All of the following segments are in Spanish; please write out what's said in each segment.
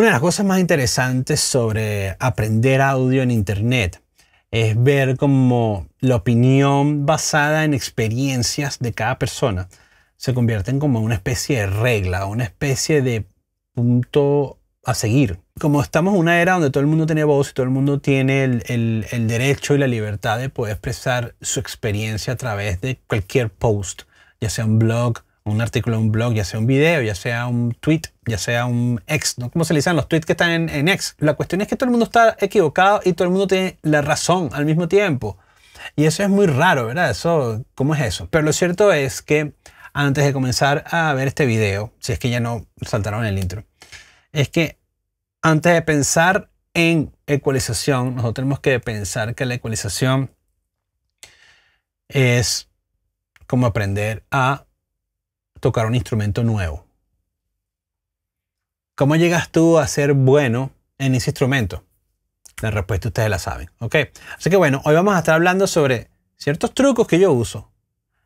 Una de las cosas más interesantes sobre aprender audio en Internet es ver cómo la opinión basada en experiencias de cada persona se convierte en una especie de regla, una especie de punto a seguir. Como estamos en una era donde todo el mundo tiene voz y todo el mundo tiene el derecho y la libertad de poder expresar su experiencia a través de cualquier post, ya sea un blog, un artículo, un blog, ya sea un video, ya sea un tweet, ya sea un ex, ¿no? ¿Cómo se le dicen los tweets que están en, ex? La cuestión es que todo el mundo está equivocado y todo el mundo tiene la razón al mismo tiempo. Y eso es muy raro, ¿verdad? Eso, ¿cómo es eso? Pero lo cierto es que antes de comenzar a ver este video, si es que ya no saltaron el intro, es que antes de pensar en ecualización, nosotros tenemos que pensar que la ecualización es como aprender a tocar un instrumento nuevo. ¿Cómo llegas tú a ser bueno en ese instrumento? La respuesta ustedes la saben, ¿ok? Así que bueno, hoy vamos a estar hablando sobre ciertos trucos que yo uso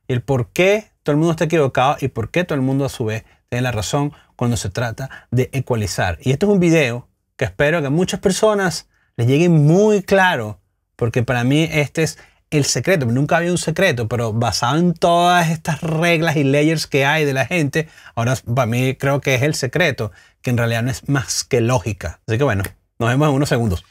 y el por qué todo el mundo está equivocado y por qué todo el mundo a su vez tiene la razón cuando se trata de ecualizar. Y esto es un video que espero que a muchas personas les llegue muy claro, porque para mí este es el secreto, nunca había un secreto, pero basado en todas estas reglas y layers que hay de la gente, ahora para mí creo que es el secreto, que en realidad no es más que lógica. Así que bueno, nos vemos en unos segundos.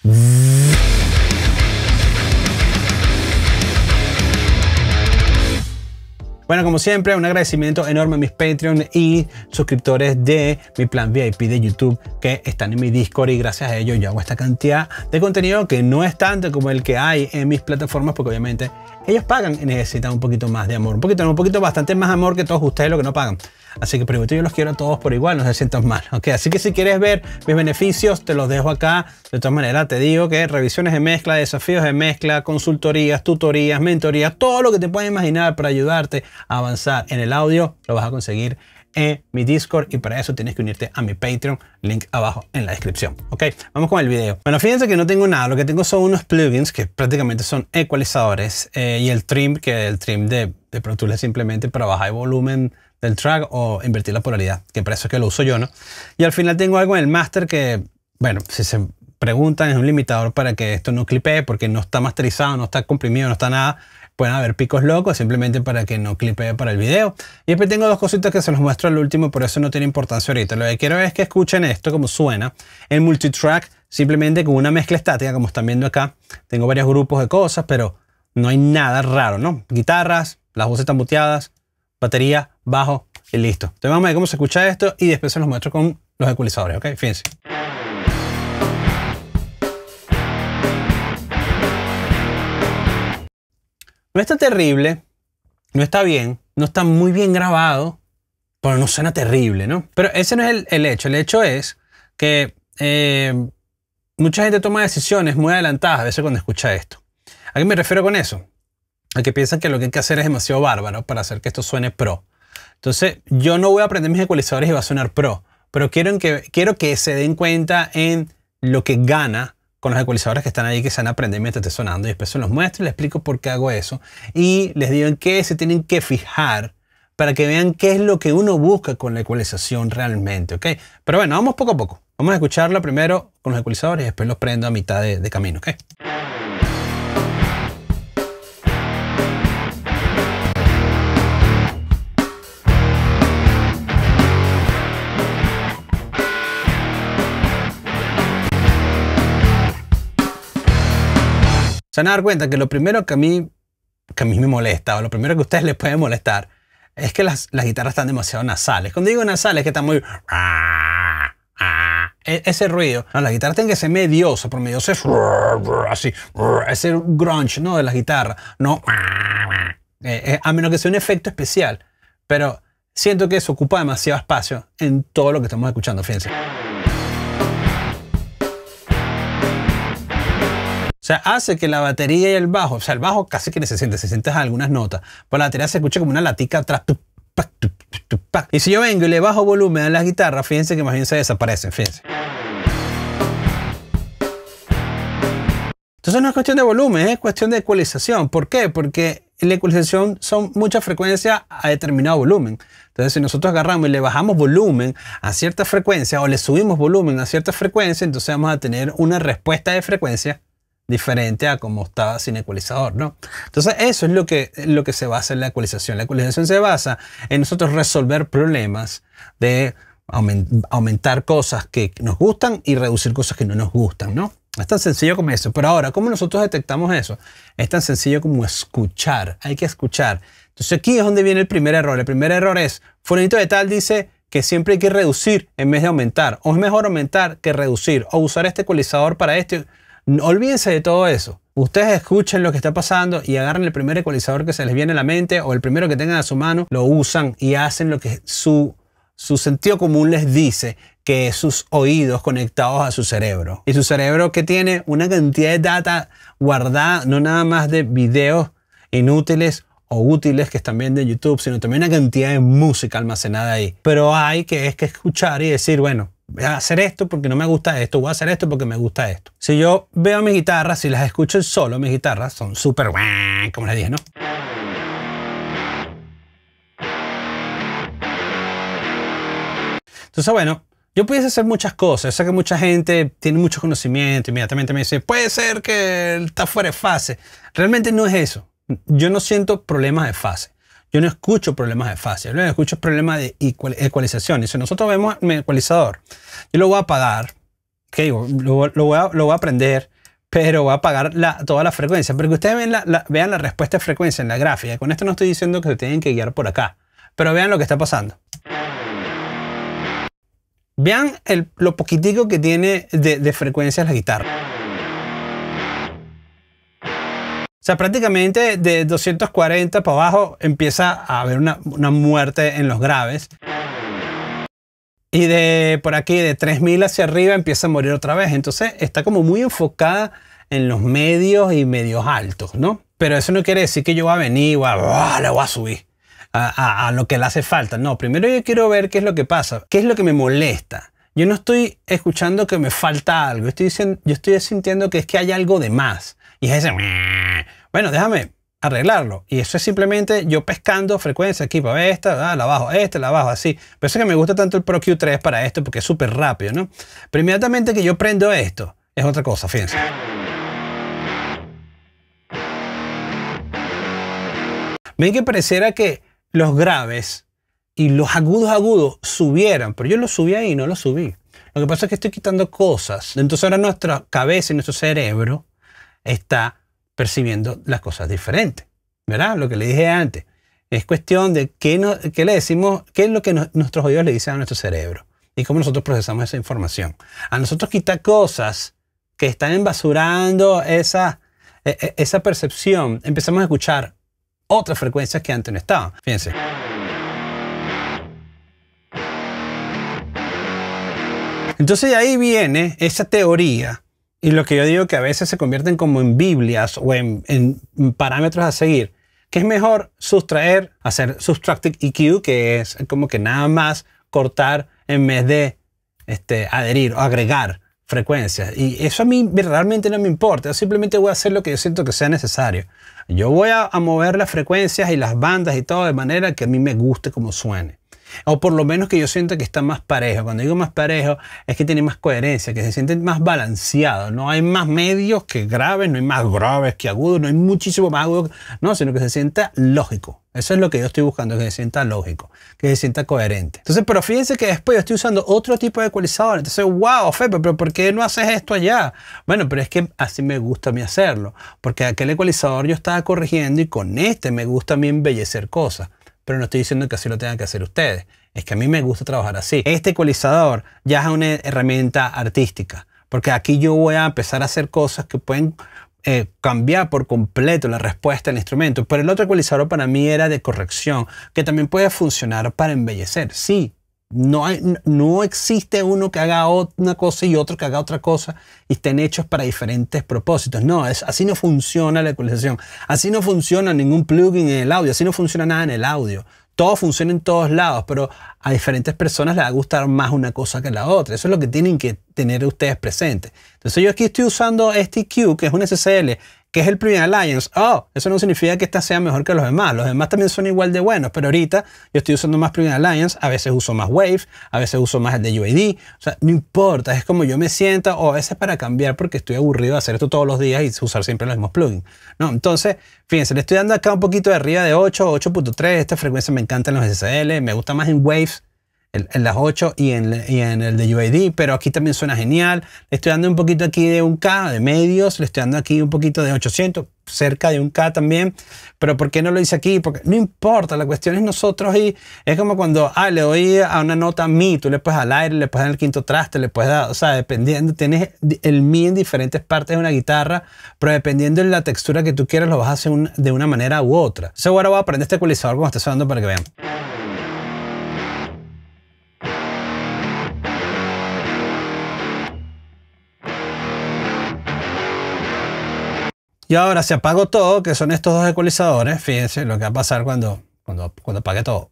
Bueno, como siempre, un agradecimiento enorme a mis Patreon y suscriptores de mi plan VIP de YouTube que están en mi Discord y gracias a ellos yo hago esta cantidad de contenido que no es tanto como el que hay en mis plataformas porque obviamente ellos pagan y necesitan un poquito más de amor, un poquito, un poquito bastante más amor que todos ustedes lo que no pagan. Así que primero yo los quiero a todos por igual, no se sientan mal. Así que si quieres ver mis beneficios, te los dejo acá. De todas maneras, te digo que revisiones de mezcla, desafíos de mezcla, consultorías, tutorías, mentorías, todo lo que te puedas imaginar para ayudarte a avanzar en el audio, lo vas a conseguir en mi Discord y para eso tienes que unirte a mi Patreon, link abajo en la descripción. Ok, vamos con el video. Bueno, fíjense que no tengo nada, lo que tengo son unos plugins que prácticamente son ecualizadores eh, y el trim, que el trim de, de Pro Tools simplemente para bajar el volumen del track o invertir la polaridad, que para eso es que lo uso yo, ¿no? Y al final tengo algo en el master que, bueno, si se preguntan, es un limitador para que esto no clipee porque no está masterizado, no está comprimido, no está nada. Pueden haber picos locos simplemente para que no clipee para el video. Y después tengo dos cositas que se los muestro al último, por eso no tiene importancia ahorita. Lo que quiero es que escuchen esto como suena el multitrack, simplemente con una mezcla estática, como están viendo acá. Tengo varios grupos de cosas, pero no hay nada raro, ¿no? Guitarras, las voces están muteadas, batería, bajo y listo. Entonces vamos a ver cómo se escucha esto y después se los muestro con los ecualizadores, ¿ok? Fíjense. No está terrible, no está bien, no está muy bien grabado, pero no suena terrible, ¿no? Pero ese no es el, hecho. El hecho es que eh, mucha gente toma decisiones muy adelantadas a veces cuando escucha esto. ¿A qué me refiero con eso? a que piensan que lo que hay que hacer es demasiado bárbaro para hacer que esto suene pro. Entonces, yo no voy a aprender mis ecualizadores y va a sonar pro, pero quiero que, quiero que se den cuenta en lo que gana con los ecualizadores que están ahí que se van a aprender mientras esté sonando y después los muestro y les explico por qué hago eso y les digo en qué se tienen que fijar para que vean qué es lo que uno busca con la ecualización realmente, ¿ok? Pero bueno, vamos poco a poco. Vamos a escucharlo primero con los ecualizadores y después los prendo a mitad de, de camino, ¿ok? Se van a dar cuenta que lo primero que a mí, que a mí me molesta, o lo primero que a ustedes les puede molestar, es que las, guitarras están demasiado nasales. Cuando digo nasales, que están muy... E, ese ruido. No, las guitarras tienen que ser mediosas, por medio es así. Ese grunge, ¿no? De las guitarras. No... E, e, a menos que sea un efecto especial. Pero siento que eso ocupa demasiado espacio en todo lo que estamos escuchando, fíjense. O sea, hace que la batería y el bajo, o sea, el bajo casi que se siente, se siente algunas notas, pero pues la batería se escucha como una latica atrás. Y si yo vengo y le bajo volumen a las guitarras, fíjense que más bien se desaparece, fíjense. Entonces no es cuestión de volumen, es cuestión de ecualización. ¿Por qué? Porque en la ecualización son muchas frecuencias a determinado volumen. Entonces, si nosotros agarramos y le bajamos volumen a cierta frecuencia o le subimos volumen a cierta frecuencia, entonces vamos a tener una respuesta de frecuencia diferente a como estaba sin ecualizador, ¿no? Entonces eso es lo que, lo que se basa en la ecualización. La ecualización se basa en nosotros resolver problemas de aumentar cosas que nos gustan y reducir cosas que no nos gustan, ¿no? Es tan sencillo como eso. Pero ahora, ¿cómo nosotros detectamos eso? Es tan sencillo como escuchar. Hay que escuchar. Entonces aquí es donde viene el primer error. El primer error es, Fulanito de tal dice que siempre hay que reducir en vez de aumentar. O es mejor aumentar que reducir. O usar este ecualizador para esto. Olvídense de todo eso. Ustedes escuchen lo que está pasando y agarren el primer ecualizador que se les viene a la mente o el primero que tengan a su mano, lo usan y hacen lo que su, sentido común les dice que es sus oídos conectados a su cerebro. Y su cerebro que tiene una cantidad de data guardada, no nada más de videos inútiles o útiles que están viendo de YouTube, sino también una cantidad de música almacenada ahí. Pero hay que escuchar y decir, bueno, voy a hacer esto porque no me gusta esto, voy a hacer esto porque me gusta esto. Si yo veo mis guitarras, si las escucho en solo, mis guitarras son súper, como les dije, ¿no? Entonces, bueno, yo pudiese hacer muchas cosas. Yo sé que mucha gente tiene mucho conocimiento. Inmediatamente me dice, puede ser que está fuera de fase. Realmente no es eso. Yo no siento problemas de fase. Yo no escucho problemas de fase, yo no escucho problemas de ecualización. Y si nosotros vemos mi ecualizador, yo lo voy a apagar, lo, voy a, aprender, prender, pero voy a apagar la, toda la frecuencia. Porque ustedes ven vean la respuesta de frecuencia en la gráfica. Con esto no estoy diciendo que se tienen que guiar por acá, pero vean lo que está pasando. Vean lo poquitico que tiene de, de frecuencia la guitarra. O sea, prácticamente de 240 para abajo empieza a haber una, muerte en los graves. Y de por aquí, de 3000 hacia arriba, empieza a morir otra vez. Entonces está como muy enfocada en los medios y medios altos, ¿no? Pero eso no quiere decir que yo va a venir y a, voy a subir a, lo que le hace falta. No, primero yo quiero ver qué es lo que pasa, qué es lo que me molesta. Yo no estoy escuchando que me falta algo, estoy diciendo, yo estoy sintiendo que es que hay algo de más. Y es ese, bueno, déjame arreglarlo. Y eso es simplemente yo pescando frecuencia aquí para esta, ah, la bajo, esta, la bajo, así. Por eso es que me gusta tanto el Pro Q3 para esto, porque es súper rápido, ¿no? Pero inmediatamente que yo prendo esto, es otra cosa, fíjense. Ven que pareciera que los graves y los agudos agudos subieran, pero yo los subí ahí, no los subí. Lo que pasa es que estoy quitando cosas. Entonces ahora nuestra cabeza y nuestro cerebro está percibiendo las cosas diferentes. ¿Verdad? Lo que le dije antes. Es cuestión de qué, le decimos, qué es lo que nuestros oídos le dicen a nuestro cerebro y cómo nosotros procesamos esa información. A nosotros quita cosas que están embasurando esa, e, e, esa percepción. Empezamos a escuchar otras frecuencias que antes no estaban. Fíjense. Entonces de ahí viene esa teoría y lo que yo digo que a veces se convierten como en Biblias o en, parámetros a seguir, que es mejor sustraer, hacer subtractive EQ, que es como que nada más cortar en vez de este, adherir o agregar frecuencias. Y eso a mí realmente no me importa, yo simplemente voy a hacer lo que yo siento que sea necesario. Yo voy a, a mover las frecuencias y las bandas y todo de manera que a mí me guste como suene o por lo menos que yo sienta que está más parejo. Cuando digo más parejo es que tiene más coherencia, que se siente más balanceado. No hay más medios que graves, no hay más graves que agudos, no hay muchísimo más agudos, no, sino que se sienta lógico. Eso es lo que yo estoy buscando, que se sienta lógico, que se sienta coherente. Entonces, pero fíjense que después yo estoy usando otro tipo de ecualizador. Entonces, wow, Fepe, pero ¿por qué no haces esto allá? Bueno, pero es que así me gusta a mí hacerlo, porque aquel ecualizador yo estaba corrigiendo y con este me gusta a mí embellecer cosas pero no estoy diciendo que así lo tengan que hacer ustedes. Es que a mí me gusta trabajar así. Este ecualizador ya es una herramienta artística, porque aquí yo voy a empezar a hacer cosas que pueden eh, cambiar por completo la respuesta del instrumento. Pero el otro ecualizador para mí era de corrección, que también puede funcionar para embellecer. Sí, no, no existe uno que haga una cosa y otro que haga otra cosa y estén hechos para diferentes propósitos. No, es, así no funciona la ecualización. Así no funciona ningún plugin en el audio. Así no funciona nada en el audio. Todo funciona en todos lados, pero a diferentes personas les va a gustar más una cosa que la otra. Eso es lo que tienen que tener ustedes presentes. Entonces yo aquí estoy usando este EQ, que es un SSL que es el plugin Alliance. Oh, eso no significa que esta sea mejor que los demás. Los demás también son igual de buenos, pero ahorita yo estoy usando más plugin Alliance, a veces uso más Wave, a veces uso más el de UAD. O sea, no importa, es como yo me sienta o a veces para cambiar porque estoy aburrido de hacer esto todos los días y usar siempre los mismos plugins. No, entonces, fíjense, le estoy dando acá un poquito de arriba de 8, 8.3. Esta frecuencia me encanta en los SSL, me gusta más en Waves en, las 8 y en, el de UAD, pero aquí también suena genial. Le estoy dando un poquito aquí de 1K de medios, le estoy dando aquí un poquito de 800, cerca de 1K también, pero ¿por qué no lo hice aquí? Porque no importa, la cuestión es nosotros y es como cuando, ah, le doy a una nota mi, tú le puedes al aire, le puedes en el quinto traste, le puedes dar, o sea, dependiendo, tienes el mi en diferentes partes de una guitarra, pero dependiendo de la textura que tú quieras, lo vas a hacer de una manera u otra. Seguro voy a aprender este ecualizador como está sonando para que vean. Y ahora se apago todo, que son estos dos ecualizadores. Fíjense lo que va a pasar cuando, cuando, cuando apague todo.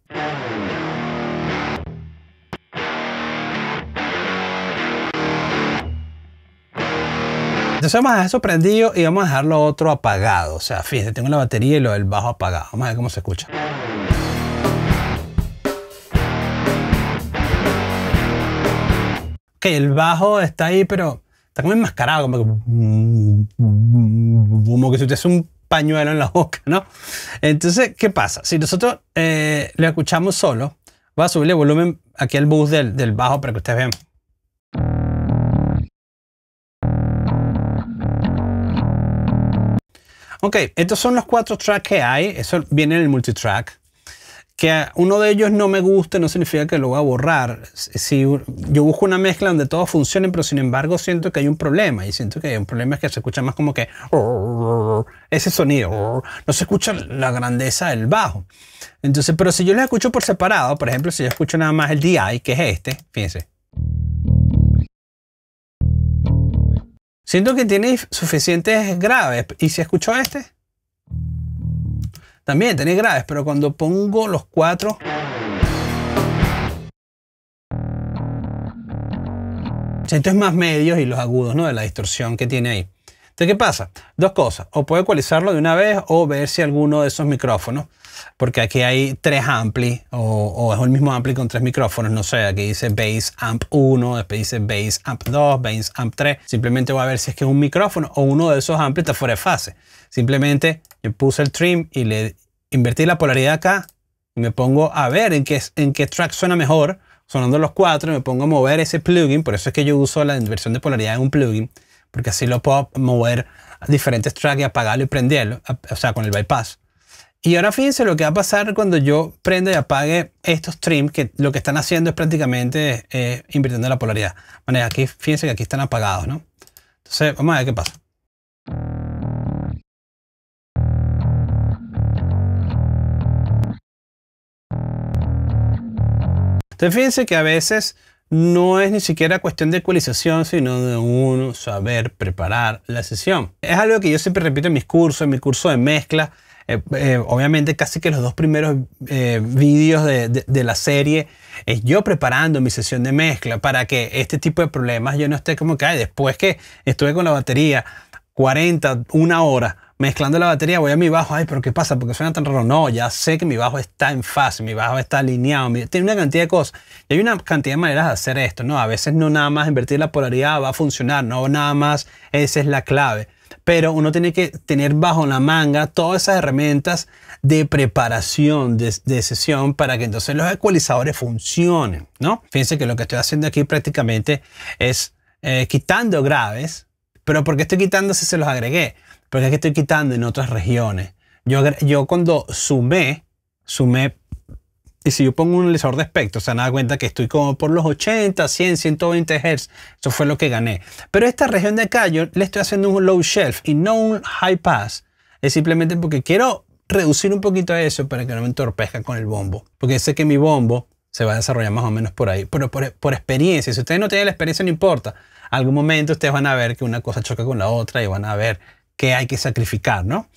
Entonces vamos a dejar eso prendido y vamos a dejarlo otro apagado. O sea, fíjense, tengo la batería y lo del bajo apagado. Vamos a ver cómo se escucha. Ok, el bajo está ahí, pero Está como enmascarado, como que, mm, mm, como que si usted es un pañuelo en la boca, ¿no? Entonces, ¿qué pasa? Si nosotros eh, lo escuchamos solo, va a subirle volumen aquí al bus del, del bajo para que ustedes vean. Ok, estos son los cuatro tracks que hay. Eso viene en el multitrack que uno de ellos no me guste no significa que lo voy a borrar. Si yo busco una mezcla donde todos funcionen, pero sin embargo siento que hay un problema y siento que hay un problema es que se escucha más como que ese sonido, no se escucha la grandeza del bajo. Entonces, pero si yo lo escucho por separado, por ejemplo, si yo escucho nada más el DI, que es este, fíjense. Siento que tiene suficientes graves. ¿Y si escucho este? También tenéis graves, pero cuando pongo los cuatro... Siento más medios y los agudos, ¿no? De la distorsión que tiene ahí. Entonces, ¿qué pasa? Dos cosas. O puedo ecualizarlo de una vez o ver si alguno de esos micrófonos, porque aquí hay tres ampli, o, es el mismo ampli con tres micrófonos, no sé, aquí dice Bass Amp 1, después dice Bass Amp 2, Bass Amp 3. Simplemente voy a ver si es que es un micrófono o uno de esos amplis está fuera de fase. Simplemente le puse el trim y le Invertir la polaridad acá y me pongo a ver en qué, en qué track suena mejor, sonando los cuatro, me pongo a mover ese plugin, por eso es que yo uso la inversión de polaridad en un plugin, porque así lo puedo mover a diferentes tracks y apagarlo y prenderlo, o sea, con el bypass. Y ahora fíjense lo que va a pasar cuando yo prenda y apague estos trims, que lo que están haciendo es prácticamente eh, invirtiendo la polaridad. Bueno, aquí fíjense que aquí están apagados, ¿no? Entonces, vamos a ver qué pasa. Entonces fíjense que a veces no es ni siquiera cuestión de ecualización, sino de uno saber preparar la sesión. Es algo que yo siempre repito en mis cursos, en mi curso de mezcla. Eh, eh, obviamente casi que los dos primeros eh, vídeos de, la serie es yo preparando mi sesión de mezcla para que este tipo de problemas yo no esté como que Ay, después que estuve con la batería 40, una hora mezclando la batería, voy a mi bajo, ay, pero ¿qué pasa? Porque suena tan raro. No, ya sé que mi bajo está en fase, mi bajo está alineado, tiene una cantidad de cosas. Y hay una cantidad de maneras de hacer esto, ¿no? A veces no nada más invertir la polaridad va a funcionar, no nada más esa es la clave. Pero uno tiene que tener bajo la manga todas esas herramientas de preparación de, sesión para que entonces los ecualizadores funcionen, ¿no? Fíjense que lo que estoy haciendo aquí prácticamente es eh, quitando graves, pero porque estoy quitando si se los agregué? pero es que estoy quitando en otras regiones. Yo, yo cuando sumé, sumé, y si yo pongo un analizador de espectro, se han cuenta que estoy como por los 80, 100, 120 Hz. Eso fue lo que gané. Pero esta región de acá, yo le estoy haciendo un low shelf y no un high pass. Es simplemente porque quiero reducir un poquito eso para que no me entorpezca con el bombo. Porque sé que mi bombo se va a desarrollar más o menos por ahí. Pero por, por, experiencia, si ustedes no tienen la experiencia, no importa. Algún momento ustedes van a ver que una cosa choca con la otra y van a ver que hay que sacrificar, ¿no?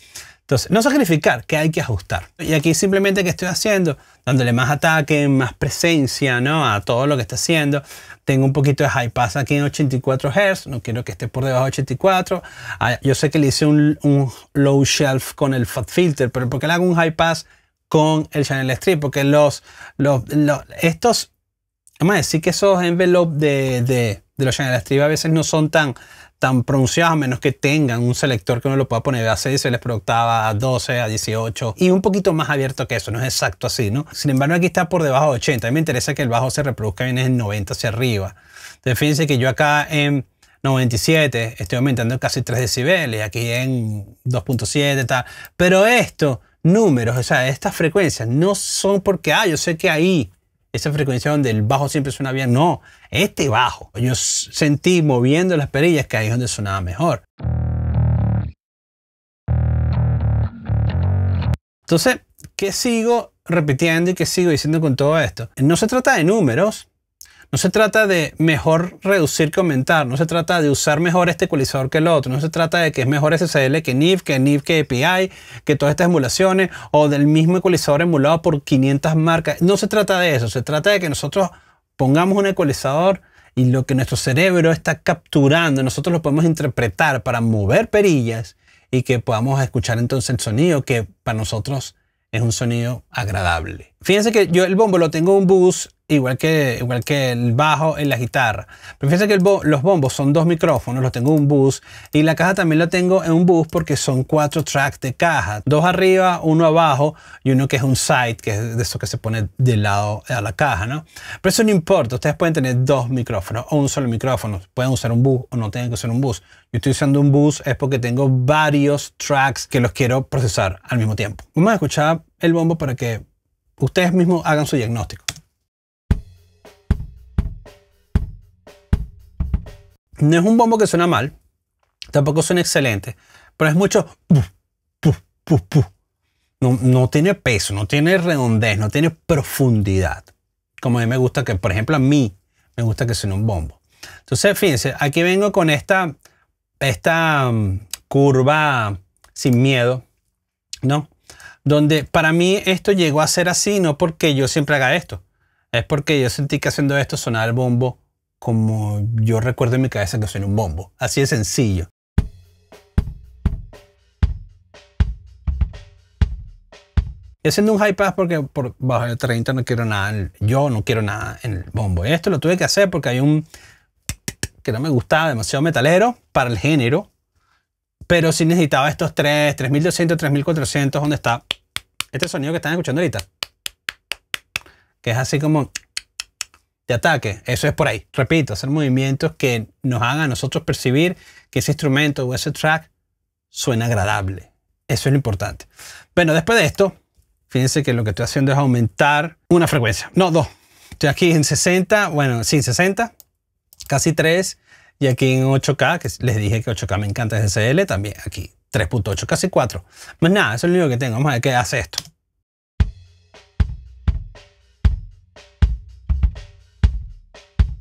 Entonces, no sacrificar, que hay que ajustar. Y aquí simplemente que estoy haciendo, dándole más ataque, más presencia, ¿no? A todo lo que está haciendo. Tengo un poquito de high pass aquí en 84 Hz, no quiero que esté por debajo de 84. Ah, yo sé que le hice un, low shelf con el fat filter, pero porque le hago un high pass con el channel strip? Porque los, los, estos, vamos a decir que esos envelopes de, de los channel strip a veces no son tan tan pronunciados a menos que tengan un selector que uno lo pueda poner a 6, se les productaba a 12, a 18 y un poquito más abierto que eso, no es exacto así, ¿no? Sin embargo, aquí está por debajo de 80. A mí me interesa que el bajo se reproduzca bien en 90 hacia arriba. Entonces, fíjense que yo acá en 97 estoy aumentando casi 3 decibeles, aquí en 2.7 tal, pero esto números, o sea, estas frecuencias no son porque, ah, yo sé que ahí esa frecuencia donde el bajo siempre suena bien. No, este bajo. Yo sentí moviendo las perillas que ahí es donde sonaba mejor. Entonces, ¿qué sigo repitiendo y qué sigo diciendo con todo esto? No se trata de números, no se trata de mejor reducir que aumentar, no se trata de usar mejor este ecualizador que el otro, no se trata de que es mejor SSL que NIF, que NIF, que API, que todas estas emulaciones o del mismo ecualizador emulado por 500 marcas. No se trata de eso, se trata de que nosotros pongamos un ecualizador y lo que nuestro cerebro está capturando, nosotros lo podemos interpretar para mover perillas y que podamos escuchar entonces el sonido que para nosotros es un sonido agradable. Fíjense que yo el bombo lo tengo en un bus, igual que, igual que el bajo en la guitarra. Pero fíjense que los bombos son dos micrófonos, los tengo en un bus. Y la caja también la tengo en un bus porque son cuatro tracks de caja. Dos arriba, uno abajo y uno que es un side, que es de eso que se pone del lado a la caja, ¿no? Pero eso no importa, ustedes pueden tener dos micrófonos o un solo micrófono. Pueden usar un bus o no tienen que usar un bus. Yo estoy usando un bus es porque tengo varios tracks que los quiero procesar al mismo tiempo. Vamos a escuchar el bombo para que Ustedes mismos hagan su diagnóstico. No es un bombo que suena mal, tampoco suena excelente, pero es mucho... No, tiene peso, no tiene redondez, no tiene profundidad. Como a mí me gusta que, por ejemplo, a mí me gusta que suene un bombo. Entonces, fíjense, aquí vengo con esta, esta mm, curva sin miedo, ¿no? donde para mí esto llegó a ser así, no porque yo siempre haga esto, es porque yo sentí que haciendo esto sonaba el bombo como yo recuerdo en mi cabeza que suena un bombo, así de sencillo. Y haciendo un high pass porque por bajo el 30 no quiero nada, yo no quiero nada en el bombo. Esto lo tuve que hacer porque hay un que no me gustaba, demasiado metalero para el género. Pero si necesitaba estos tres, 3200, 3400, donde está este sonido que están escuchando ahorita. Que es así como de ataque. Eso es por ahí. Repito, hacer movimientos que nos hagan a nosotros percibir que ese instrumento o ese track suena agradable. Eso es lo importante. Bueno, después de esto, fíjense que lo que estoy haciendo es aumentar una frecuencia. No, dos. Estoy aquí en 60, bueno, sí, 60, casi 3. Y aquí en 8K, que les dije que 8K me encanta es SL, también aquí 3.8, casi 4. Más pues nada, eso es lo único que tengo. Vamos a ver qué hace esto.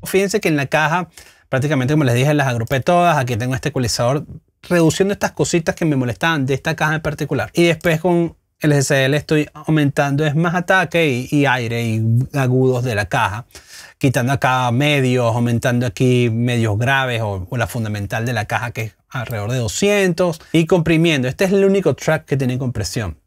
Fíjense que en la caja, prácticamente como les dije, las agrupé todas. Aquí tengo este ecualizador reduciendo estas cositas que me molestaban de esta caja en particular. Y después con el SL estoy aumentando, es más ataque y aire y agudos de la caja quitando acá medios, aumentando aquí medios graves o, la fundamental de la caja que es alrededor de 200 y comprimiendo. Este es el único track que tiene compresión.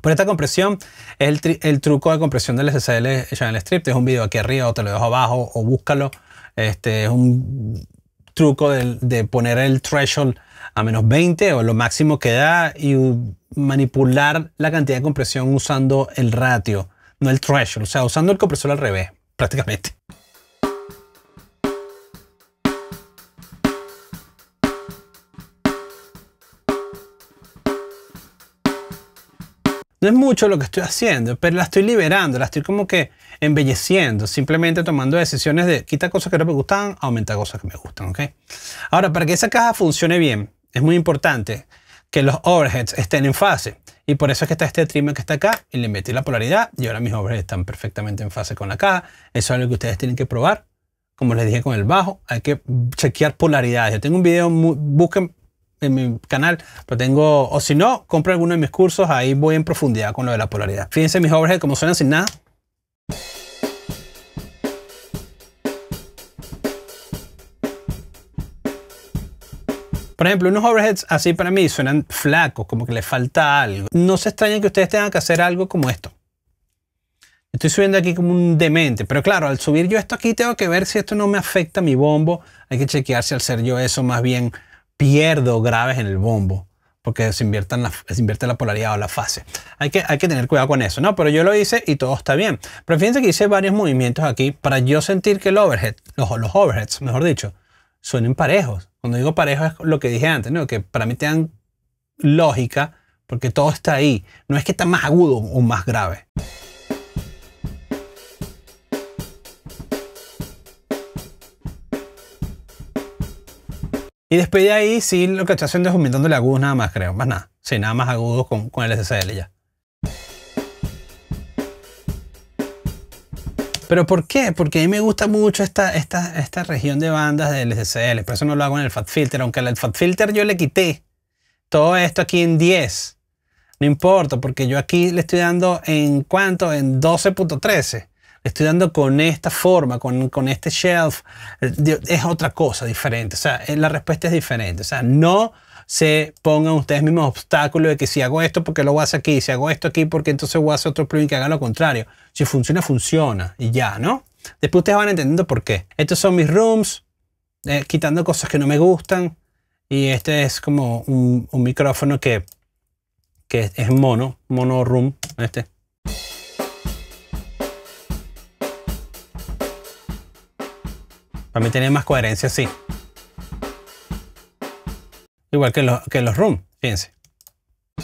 Por esta compresión el, truco de compresión del SSL Channel Strip. Es un video aquí arriba o te lo dejo abajo o búscalo. Este es un truco de, de poner el threshold a menos 20 o lo máximo que da y manipular la cantidad de compresión usando el ratio, no el threshold, o sea, usando el compresor al revés prácticamente. es mucho lo que estoy haciendo, pero la estoy liberando, la estoy como que embelleciendo, simplemente tomando decisiones de quita cosas que no me gustan, aumenta cosas que me gustan, ¿ok? Ahora, para que esa caja funcione bien, es muy importante que los overheads estén en fase. Y por eso es que está este trimmer que está acá y le metí la polaridad y ahora mis overheads están perfectamente en fase con la caja. Eso es algo que ustedes tienen que probar. Como les dije con el bajo, hay que chequear polaridades. Yo tengo un video, busquen en mi canal, lo tengo, o si no, compra alguno de mis cursos, ahí voy en profundidad con lo de la polaridad. Fíjense mis overheads como suenan sin nada. Por ejemplo, unos overheads así para mí suenan flacos, como que le falta algo. No se extrañen que ustedes tengan que hacer algo como esto. Estoy subiendo aquí como un demente, pero claro, al subir yo esto aquí tengo que ver si esto no me afecta mi bombo. Hay que chequear si al ser yo eso más bien pierdo graves en el bombo porque se, inviertan la, se invierte la polaridad o la fase. Hay que, hay que tener cuidado con eso, ¿no? Pero yo lo hice y todo está bien. Pero fíjense que hice varios movimientos aquí para yo sentir que el overhead, los, los overheads, mejor dicho, suenen parejos. Cuando digo parejos es lo que dije antes, ¿no? Que para mí tengan lógica porque todo está ahí. No es que está más agudo o más grave. Y después de ahí, sí, lo que estoy haciendo es aumentándole agudos nada más, creo. Más nada. Sí, nada más agudos con, el SSL ya. ¿Pero por qué? Porque a mí me gusta mucho esta, esta, esta región de bandas del SSL. Por eso no lo hago en el Fat Filter. Aunque al Fat Filter yo le quité todo esto aquí en 10. No importa, porque yo aquí le estoy dando en cuánto? En 12.13 estoy dando con esta forma, con, este shelf, eh, es otra cosa diferente. O sea, eh, la respuesta es diferente. O sea, no se pongan ustedes mismos obstáculos de que si hago esto porque lo voy a hacer aquí, si hago esto aquí porque entonces voy a hacer otro plugin que haga lo contrario. Si funciona, funciona y ya, ¿no? Después ustedes van entendiendo por qué. Estos son mis rooms, eh, quitando cosas que no me gustan. Y este es como un, micrófono que, que es mono, mono room, este. Para mí tiene más coherencia sí. Igual que los, que los room, fíjense. O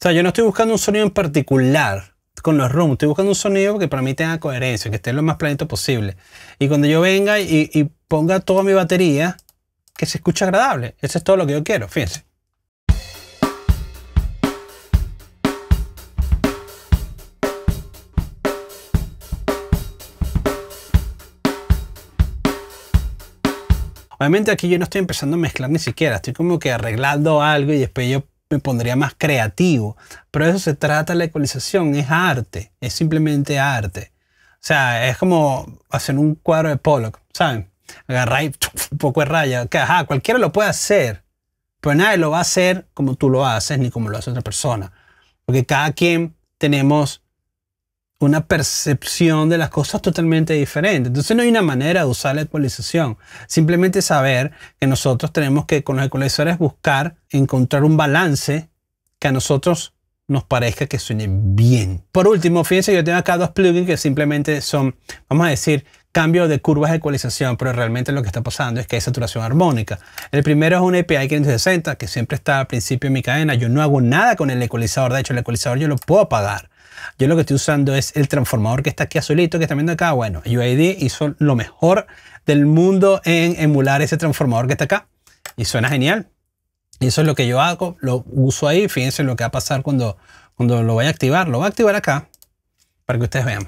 sea, yo no estoy buscando un sonido en particular con los room, estoy buscando un sonido que para mí tenga coherencia, que esté lo más planito posible. Y cuando yo venga y ponga toda mi batería, que se escuche agradable. Eso es todo lo que yo quiero, fíjense. Obviamente aquí yo no estoy empezando a mezclar ni siquiera, estoy como que arreglando algo y después yo me pondría más creativo. Pero eso se trata la ecualización, es arte, es simplemente arte. O sea, es como hacer un cuadro de Pollock, ¿saben? Agarrar un poco de raya. ajá, cualquiera lo puede hacer, pero nadie lo va a hacer como tú lo haces ni como lo hace otra persona. Porque cada quien tenemos una percepción de las cosas totalmente diferente. Entonces no hay una manera de usar la ecualización. Simplemente saber que nosotros tenemos que con los ecualizadores buscar encontrar un balance que a nosotros nos parezca que suene bien. Por último, fíjense, yo tengo acá dos plugins que simplemente son, vamos a decir, cambio de curvas de ecualización, pero realmente lo que está pasando es que hay saturación armónica. El primero es un API 560 que siempre está al principio de mi cadena. Yo no hago nada con el ecualizador, de hecho el ecualizador yo lo puedo apagar. Yo lo que estoy usando es el transformador que está aquí azulito, que está viendo acá. Bueno, UID hizo lo mejor del mundo en emular ese transformador que está acá. Y suena genial. Y eso es lo que yo hago, lo uso ahí. Fíjense lo que va a pasar cuando, cuando lo vaya a activar. Lo voy a activar acá para que ustedes vean.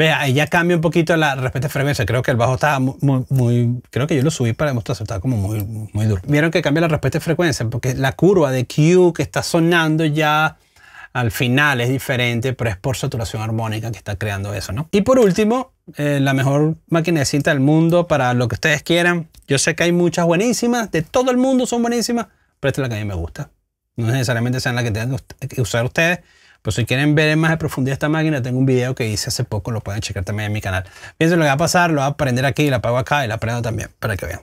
Vea, ahí ya cambia un poquito la respuesta de frecuencia. Creo que el bajo estaba muy, creo que yo lo subí para demostrar, estaba como muy, muy duro. Vieron que cambia la respuesta de frecuencia porque la curva de Q que está sonando ya al final es diferente, pero es por saturación armónica que está creando eso, ¿no? Y por último, eh, la mejor máquina de cinta del mundo para lo que ustedes quieran. Yo sé que hay muchas buenísimas, de todo el mundo son buenísimas, pero esta es la que a mí me gusta. No necesariamente sean la que tengan que usar ustedes, pues si quieren ver en más de profundidad esta máquina, tengo un video que hice hace poco, lo pueden checar también en mi canal. Fíjense lo que va a pasar, lo voy a aprender aquí, la apago acá y la prendo también, para que vean.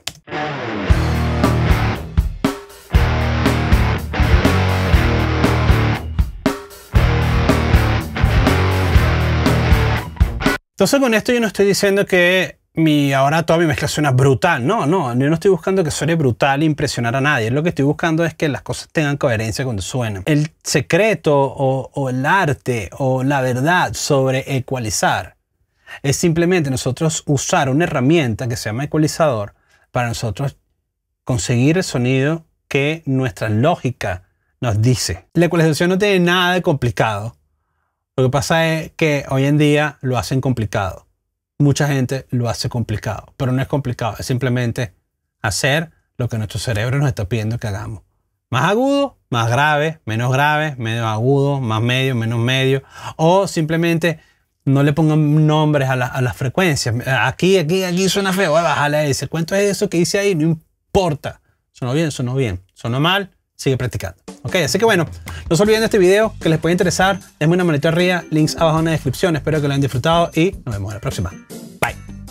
Entonces con esto yo no estoy diciendo que mi, ahora toda mi mezcla suena brutal. No, no, yo no estoy buscando que suene brutal e impresionar a nadie. Lo que estoy buscando es que las cosas tengan coherencia cuando suenan. El secreto o, o el arte o la verdad sobre ecualizar es simplemente nosotros usar una herramienta que se llama ecualizador para nosotros conseguir el sonido que nuestra lógica nos dice. La ecualización no tiene nada de complicado. Lo que pasa es que hoy en día lo hacen complicado mucha gente lo hace complicado, pero no es complicado, es simplemente hacer lo que nuestro cerebro nos está pidiendo que hagamos. Más agudo, más grave, menos grave, medio agudo, más medio, menos medio, o simplemente no le pongan nombres a, las frecuencias. Aquí, aquí, aquí suena feo, eh, bajarle ese. ¿Cuánto es eso que hice ahí? No importa. suena bien, suena bien. suena mal, sigue practicando. Ok, así que bueno, no se olviden de este video que les puede interesar. Denme una manito arriba, links abajo en la descripción. Espero que lo hayan disfrutado y nos vemos en la próxima. Bye.